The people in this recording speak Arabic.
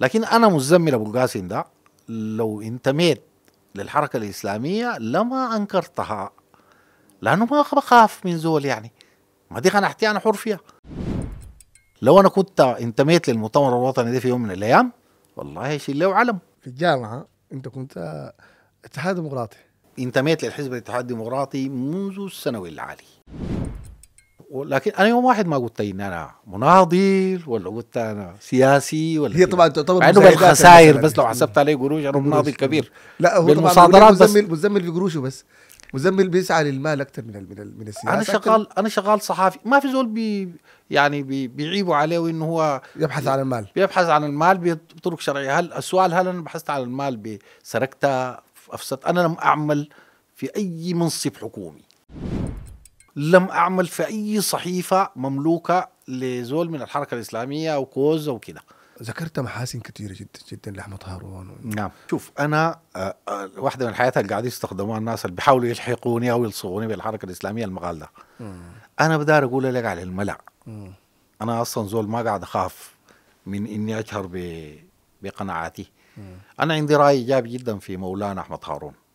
لكن انا مزمل ابو القاسم ده لو انتميت للحركه الاسلاميه لما انكرتها لانه ما بخاف من زول يعني ما دي قناعتي انا حر فيها لو انا كنت انتميت للمؤتمر الوطني ده في يوم من الايام والله شيء له علم في الجامعه انت كنت اتحاد ديمقراطي انتميت للحزب الاتحاد الديمقراطي منذ الثانوي العالي ولكن انا يوم واحد ما قلت ان انا مناضل ولا قلت انا سياسي ولا هي طبعا تعتبر مع انه بالخسائر يعني بس لو حسبت عليه قروش انا مناضل كبير لا هو بالمصادرات بس مزمل مزمل بقروشه بس مزمل بيسعى للمال اكثر من من السياسه انا شغال انا شغال صحافي ما في زول بي يعني بي بيعيبوا عليه انه هو يبحث عن المال بيبحث عن المال بطرق شرعيه هل السؤال هل انا بحثت عن المال بسرقتها افسدت انا لم اعمل في اي منصب حكومي لم اعمل في اي صحيفه مملوكه لزول من الحركه الاسلاميه او كوز او كده ذكرت محاسن كثيره جدا جدا لاحمد هارون نعم شوف انا آه، آه، واحده من الحياة اللي قاعدين يستخدموها الناس اللي بيحاولوا يلحقوني او يلصقوني بالحركه الاسلاميه المقال ده مم. انا بدار اقول لك على الملع مم. انا اصلا زول ما قاعد اخاف من اني اشهر ب... بقناعاتي مم. انا عندي راي ايجابي جدا في مولانا احمد هارون